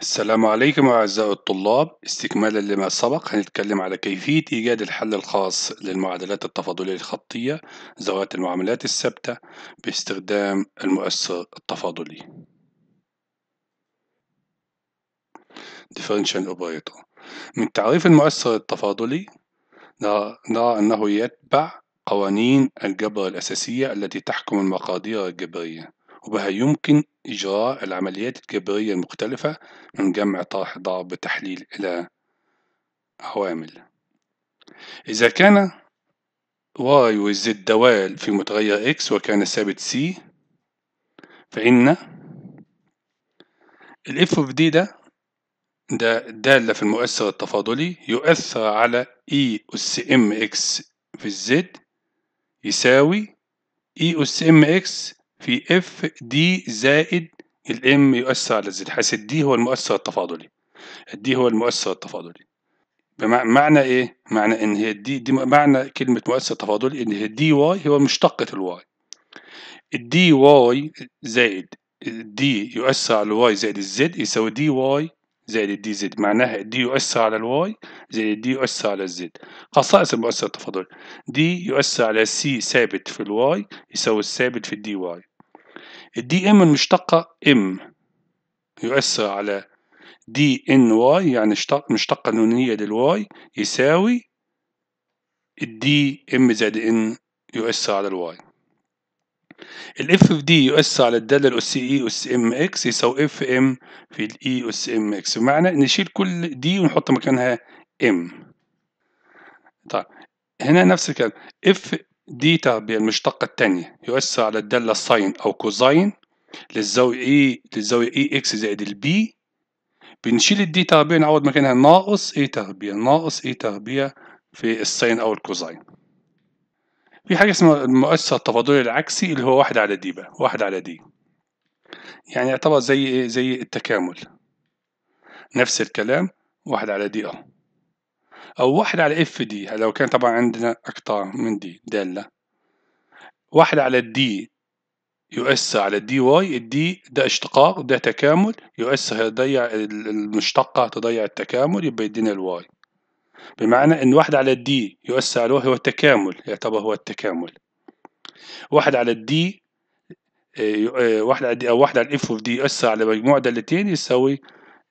السلام عليكم أعزائي الطلاب استكمالا لما سبق هنتكلم على كيفية إيجاد الحل الخاص للمعادلات التفاضلية الخطية ذوات المعاملات الثابتة باستخدام المؤثر التفاضلي differential operator من تعريف المؤثر التفاضلي نرى أنه يتبع قوانين الجبر الأساسية التي تحكم المقادير الجبرية وبها يمكن إجراء العمليات الجبرية المختلفة من جمع طرح ضرب تحليل إلى عوامل إذا كان y والz دوال في متغير x وكان ثابت c فإن الـ f of d ده ده دالة في المؤثر التفاضلي يؤثر على e أس m x في الزد يساوي e أس m x في اف دي زائد الام يؤثر على الزد حيث الدي هو المؤثر التفاضلي الدي هو المؤثر التفاضلي بمعنى ايه معنى ان هي الدي دي معنى كلمه مؤثر تفاضلي ان هي الدي واي هو مشتقه الواي الدي واي زائد الدي يؤثر على الواي زائد الزد يساوي دي واي زائد الدي زد معناها الدي يؤثر على الواي زائد الدي يؤثر على الزد خصائص المؤثر التفاضلي دي يؤثر على سي ثابت في الواي يساوي الثابت في الدي واي الدي ام المشتقة ام يؤثر على دي ان واي يعني مشتقة نونية للواي يساوي الدي ام زائد ان يؤثر على الواي الاف في دي يؤثر على الداله الاس اي اس ام اكس يساوي اف ام في الاي اس ام اكس بمعنى نشيل كل دي ونحط مكانها ام طيب هنا نفس الكلام اف ديتا بالمشتقة الثانية يؤثر على الدالة ساين أو كوزاين للزاوية إي e، للزاوية إي e إكس زائد البي بنشيل الدي تربيع نعوض مكانها ناقص إي تربيع ناقص إي تربيع في الساين أو الكوزاين في حاجة اسمها المؤثر التفاضلي العكسي اللي هو واحد على دي بقى واحد على دي يعني يعتبر زي إيه زي التكامل نفس الكلام واحد على دي أهو أو واحد على اف دي لو كان طبعا عندنا اكتر من دي دالة واحد على الدي يؤثر على الدي واي الدي ده اشتقاق ده تكامل يؤثر هيضيع المشتقة تضيع التكامل يبقى يدينا الواي بمعنى ان واحد على الدي يؤثر على الواي هو التكامل يعتبر هو التكامل واحد على الدي آه، آه، واحد على الدي او واحد على الاف اوف دي يؤثر على مجموع دالتين يساوي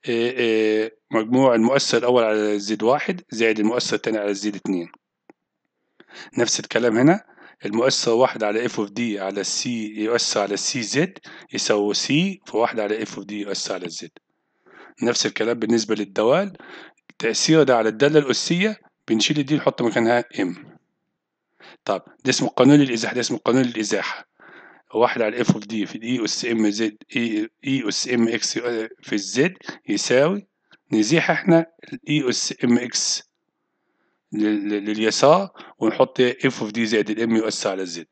إيه، إيه، مجموع المؤثر الأول على زد واحد زائد المؤثر الثاني على زد اتنين نفس الكلام هنا المؤثر واحد على اف اوف دي على سي يؤثر على سي زد يساوي سي في واحد على اف اوف دي يؤثر على الزد نفس الكلام بالنسبة للدوال تأثير ده على الدالة الأسية بنشيل دي نحط مكانها ام طب ده اسمه قانون الإزاحة ده اسمه قانون الإزاحة واحد على الاف اوف دي في الاي اس ام زد اي اس ام اكس في الزد يساوي نزيح احنا الاي اس ام اكس لليسار ونحط اف اوف دي زائد الام يو اس على الزد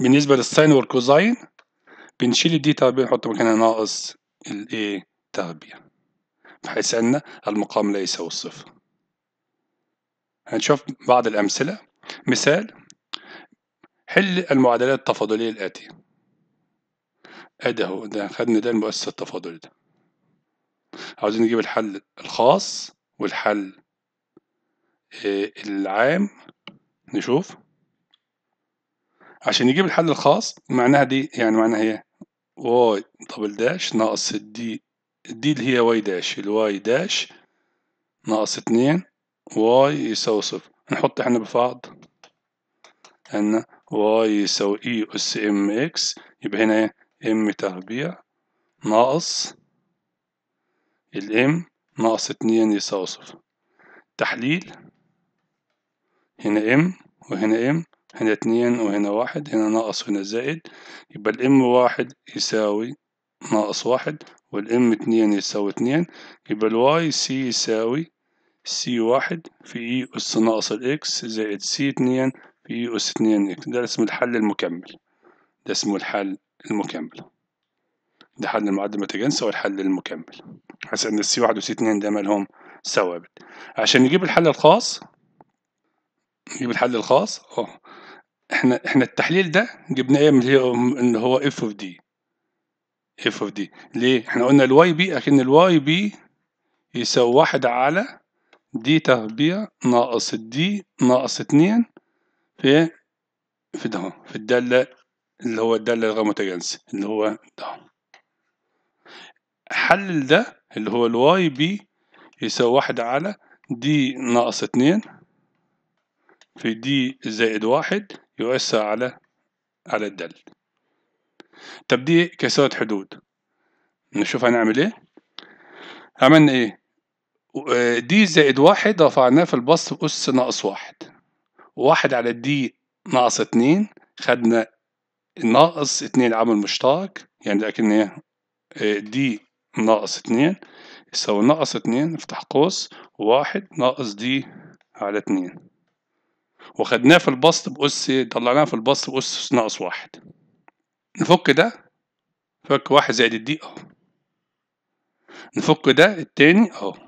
بالنسبة للساين والكوزاين بنشيل الدي تربيع نحط مكانها ناقص الاي تربيع بحيث ان المقام لا يساوي الصفر هنشوف بعض الامثلة مثال حل المعادلات التفاضلية الآتية أدي أهو ده خدنا ده المؤسس التفاضلي ده عاوزين نجيب الحل الخاص والحل آه، العام نشوف عشان نجيب الحل الخاص معناها دي يعني معناها هي إيه؟ واي دبل داش ناقص الدي الدي اللي هي واي داش الواي داش ناقص اتنين واي يساوي صفر نحط احنا ببعض ان واي يساوي اي اس ام اكس يبقى هنا ام تربيع ناقص الام ناقص اتنين يساوي صفر تحليل هنا ام وهنا ام هنا اتنين وهنا واحد هنا ناقص وهنا زائد يبقى الام واحد يساوي ناقص واحد والام اتنين يساوي اتنين يبقى الواي سي يساوي سي واحد في اي اس ناقص الاكس زائد سي اتنين في أس اتنين ده اسمه الحل المكمل ده اسمه الحل المكمل ده حل المعادلة المتجانسة والحل المكمل حيث إن السي واحد وسي اتنين ده مالهم ثوابت عشان نجيب الحل الخاص نجيب الحل الخاص اه احنا احنا التحليل ده جبناه ايه من اللي هو اف اوف دي اف اوف دي ليه احنا قلنا الواي بي لكن الواي بي يساوي واحد على دي تربيع ناقص الدي ناقص اتنين في في ده في الدالة اللي هو الدالة الغير متجانسة اللي هو ده حلل ده اللي هو الواي بي يساوي واحد على دي ناقص اتنين في دي زائد واحد يؤثر على على الدال طب دي كسرة حدود نشوف هنعمل ايه عملنا ايه دي آه، زائد واحد رفعناه في البسط أس ناقص واحد واحد على الدي ناقص اتنين خدنا ناقص اتنين عامل مشترك يعني لكن ايه دي إيه، ناقص اتنين يساوي ناقص اتنين افتح قوس واحد ناقص دي على اتنين وخدناه في البسط بأس إيه، طلعناه في البسط بأس ناقص واحد نفك ده فك واحد زائد الدي اهو نفك ده التاني اهو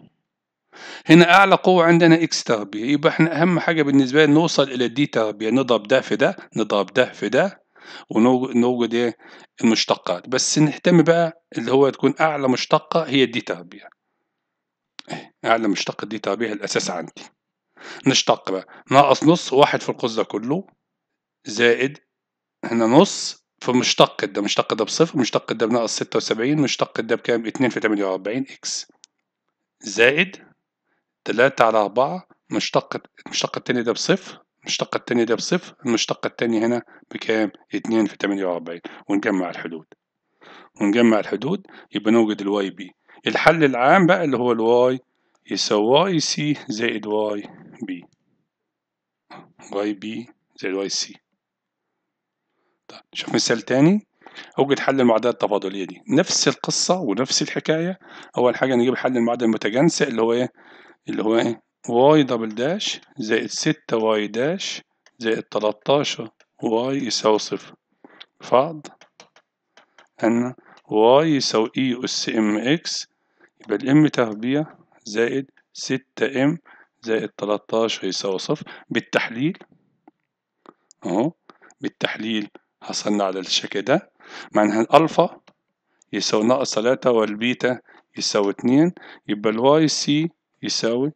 هنا اعلى قوه عندنا اكس تربيع يبقى احنا اهم حاجه بالنسبه لنا نوصل الى دي تربيع نضرب ده في ده نضرب ده في ده ونوجد ايه المشتقات بس نهتم بقى اللي هو تكون اعلى مشتقه هي الدي تربيع اعلى مشتقه دي تربيع الاساس عندي نشتق بقى ناقص نص واحد في القوس ده كله زائد هنا نص في مشتق ده مشتق ده بصفر مشتق ده بناقص ستة وسبعين مشتق ده بكام اتنين في تمانية وأربعين إكس زائد تلاتة على أربعة مشتق المشتق التانية ده بصفر المشتق التانية ده بصفر المشتق التانية هنا بكام؟ اتنين في تمانية وأربعين ونجمع الحدود ونجمع الحدود يبقى نوجد الواي بي الحل العام بقى اللي هو الواي يساوي واي سي زائد واي بي واي بي زائد واي سي طيب شوف مثال تاني اوجد حل المعادلات التفاضليه دي نفس القصه ونفس الحكايه اول حاجه نجيب حل المعادله المتجانسه اللي هو ايه اللي هو ايه واي دبل داش زائد ستة واي داش زائد تلاتاشر واي يساوي صفر فاض أن واي يساوي إي أس إم إكس يبقى الإم تربيع زائد ستة إم زائد تلاتاشر يساوي صفر بالتحليل أهو بالتحليل حصلنا على الشكل ده معناها الألفا يساوي ناقص تلاتة والبيتا يساوي اتنين يبقى الواي سي يساوي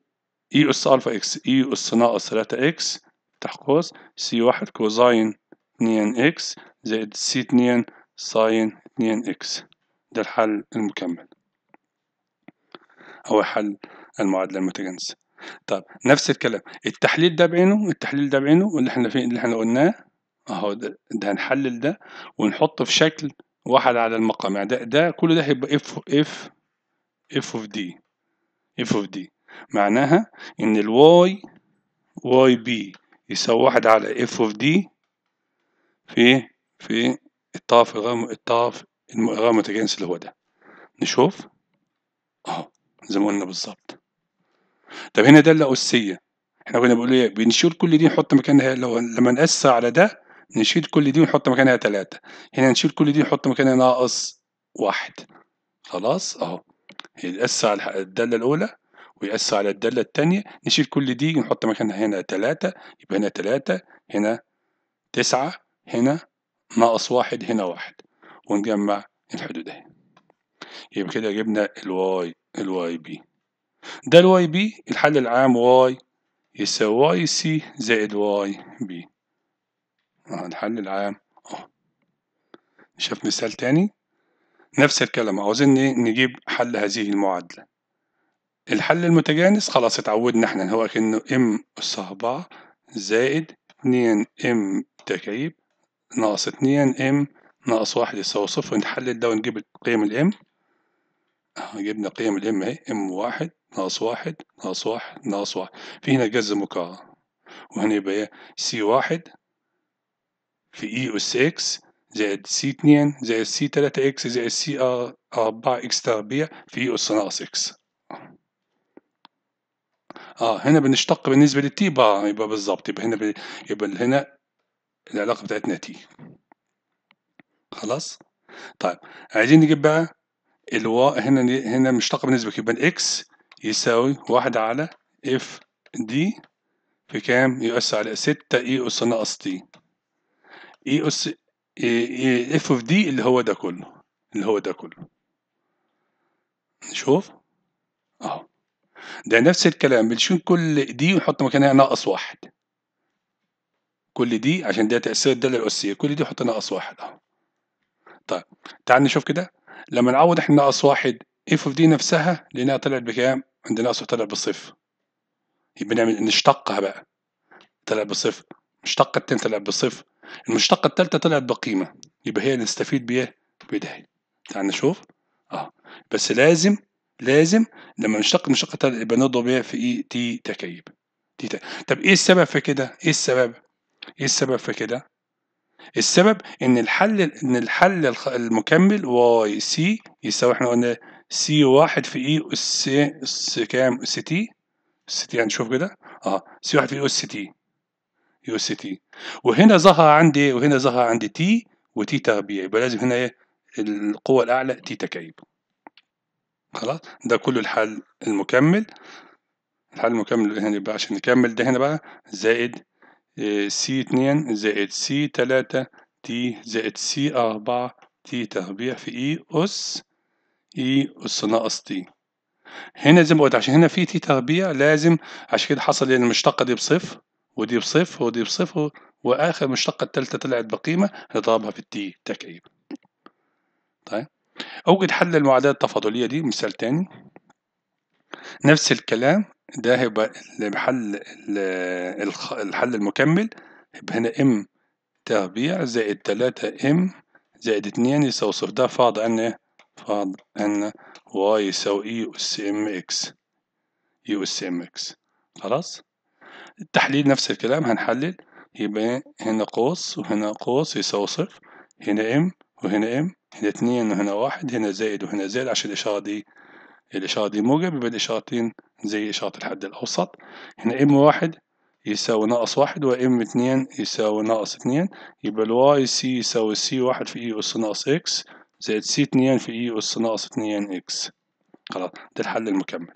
اي اس الفا اكس اي اس ناقص 3 اكس تحت قوس سي واحد كوزاين 2 اكس زائد سي 2 ساين 2 اكس ده الحل المكمل هو حل المعادلة المتجانسة طب نفس الكلام التحليل ده بعينه التحليل ده بعينه واللي احنا فيه اللي احنا قلناه اهو ده, ده هنحلل ده ونحطه في شكل واحد على المقام يعني ده, ده كل ده هيبقى اف اف اف اوف دي اف اوف دي معناها ان الواي واي بي يساوي واحد على اف اوف دي في في الطرف الطرف غير متجانس اللي هو ده نشوف اهو زي ما قلنا بالظبط طب هنا ده الأسية احنا كنا بنقول ايه بنشيل كل دي نحط مكانها لو لما نقسى على ده نشيل كل دي ونحط مكانها تلاتة هنا نشيل كل دي نحط مكانها ناقص واحد خلاص اهو يقسى على الدالة الأولى ويقسى على الدالة الثانية نشيل كل دي نحط مكانها هنا تلاتة يبقى هنا تلاتة هنا تسعة هنا ناقص واحد هنا واحد ونجمع الحدود اهي يبقى كده جبنا الواي الواي بي ده الواي بي الحل العام واي يساوي واي سي زائد واي بي آه، الحل العام اهو نشوف مثال تاني نفس الكلام عاوزين نجيب حل هذه المعادلة الحل المتجانس خلاص اتعودنا احنا هو كأنه ام أس أربعة زائد اتنين ام تكعيب ناقص اتنين ام ناقص واحد يساوي صفر نحلل ده ونجيب قيم الام آه، جبنا قيم الام اهي ام واحد ناقص واحد ناقص واحد ناقص واحد في هنا جذر مكعب وهنبقى سي إيه؟ واحد في اي اس اكس زائد سي 2 زائد سي 3 اكس زائد سي اربعة اكس تربيع في اس ناقص اكس اه هنا بنشتق بالنسبة للتي بقى يبقى بالظبط يبقى هنا يبقى هنا العلاقة بتاعتنا تي خلاص طيب عايزين نجيب بقى الوا هنا هنا مشتق بالنسبة يبقى الاكس يساوي واحد على اف دي في كام يؤثر على ستة اي اس ناقص تي اي اس اف اوف دي اللي هو ده كله اللي هو ده كله نشوف اهو ده نفس الكلام بنشيل كل دي ونحط مكانها ناقص واحد كل دي عشان ده تأثير الدالة الأسية كل دي نحط ناقص واحد اهو طيب تعال نشوف كده لما نعوض احنا ناقص واحد اف اوف دي نفسها لانها طلعت بكام؟ عندنا ناقص طلعت بالصفر يبقى نعمل نشتقها بقى طلعت بالصفر المشتقة التانية طلعت بصفر المشتقة التالتة طلعت بقيمة يبقى هي نستفيد بيها بده تعال نشوف أه بس لازم لازم لما نشتق المشتقة التالتة يبقى نضرب بيها في إيه؟ تي تكيب تي تكيب طب إيه السبب في كده؟ إيه السبب؟ إيه السبب في كده؟ السبب إن الحل إن الحل المكمل واي سي يساوي إحنا قلنا سي واحد في اي أس كام؟ أس تي؟ أس تي هنشوف يعني كده؟ أه سي واحد في اي أس تي يو اس تي وهنا ظهر عندي وهنا ظهر عندي تي وتي تربيع يبقى لازم هنا ايه القوة الأعلى تي تكعيب خلاص ده كله الحل المكمل الحل المكمل هنا بقى عشان نكمل ده هنا بقى زائد سي آه، اتنين زائد سي تلاتة تي زائد سي أربعة تي تربيع في إي e أس إي e أس ناقص تي هنا زي ما قلت عشان هنا في تي تربيع لازم عشان كده حصل يعني المشتقة دي بصفر ودي بصفر ودي بصفر واخر مشتقة الثالثة طلعت بقيمة نضربها في التي تكعيب طيب اوجد حل المعادلة التفاضلية دي مثال تاني نفس الكلام ده هيبقى الحل الحل المكمل يبقى هنا ام تربيع زائد تلاتة ام زائد اتنين يساوي صفر ده فرض ان ايه؟ فرض ان واي يساوي اي اس ام اكس اي اس ام اكس خلاص التحليل نفس الكلام هنحلل يبقى هنا قوس وهنا قوس يساوي صفر هنا ام وهنا ام هنا اتنين وهنا واحد هنا زائد وهنا زائد عشان الإشارة دي الإشارة دي موجب يبقى الإشارتين زي إشارة الحد الأوسط هنا ام واحد يساوي ناقص واحد وام اتنين يساوي ناقص اتنين يبقى الواي سي يساوي سي واحد في اي e أس ناقص اكس زائد سي اتنين في اي e أس ناقص اتنين اكس خلاص ده الحل المكمل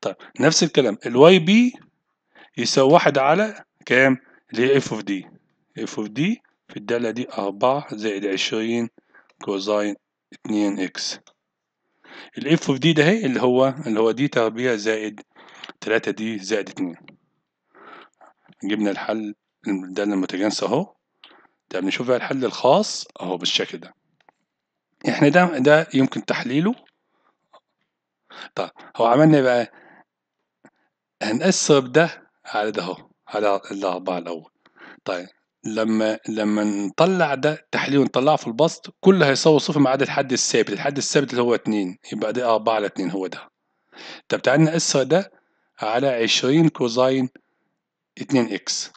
طيب نفس الكلام الواي بي يساوي واحد على كام اللي هي اف اوف دي اف اوف دي في الدالة دي أربعة زائد عشرين كوزاين اتنين اكس الاف اوف دي ده هي اللي هو اللي هو دي تربيع زائد تلاتة دي زائد اتنين جبنا الحل الدالة المتجانسة اهو طب نشوف بقى الحل الخاص اهو بالشكل ده احنا ده ده يمكن تحليله طيب هو عملنا بقى هنقسم ده هذا ده هو هذا الاعضاء الاول طيب لما لما نطلع ده تحليل ونطلعه في البسط كله هيساوي صفر ما عدا الحد الثابت الحد الثابت اللي هو 2 يبقى ده 4 على 2 هو ده طب تعالى نقسم ده على 20 كوزاين 2 اكس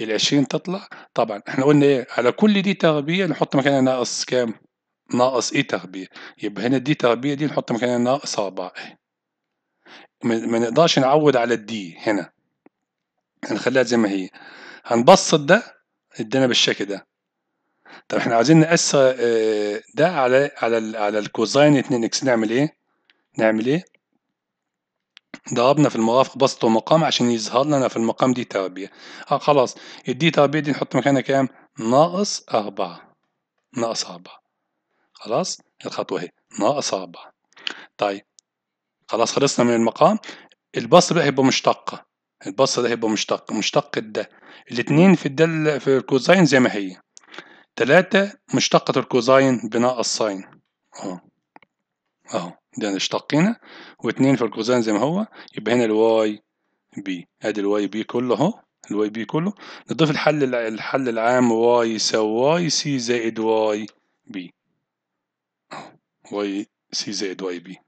ال 20 تطلع طبعا احنا قلنا ايه على كل دي تربيع نحط مكانها ناقص كام ناقص ايه تربيع يبقى هنا دي تربيع دي نحط مكانها ناقص 4 ما نقدرش نعوض على الدي هنا هنخليها زي ما هي هنبسط ده ادينا بالشكل ده طب احنا عايزين نقاس آه، ده على على الـ على الكوزاين 2 اكس نعمل ايه نعمل ايه ضربنا في المرافق بسط ومقام عشان يظهر لنا في المقام دي تربيع اه خلاص الدي تربيع دي نحط مكانها كام ناقص أربعة ناقص أربعة خلاص الخطوة اهي ناقص أربعة طيب خلاص خلصنا من المقام البسط بقى هيبقى مشتقة البصة ده هيبقى مشتق مشتق الده الاتنين في الدل في الكوزاين زي ما هي تلاتة مشتقة الكوزاين بناقص ساين اهو اهو ده اشتقينا واتنين في الكوزاين زي ما هو يبقى هنا الواي بي ادي الواي بي كله اهو الواي بي كله نضيف الحل الحل العام واي يساوي واي سي زائد واي بي اهو واي سي زائد واي بي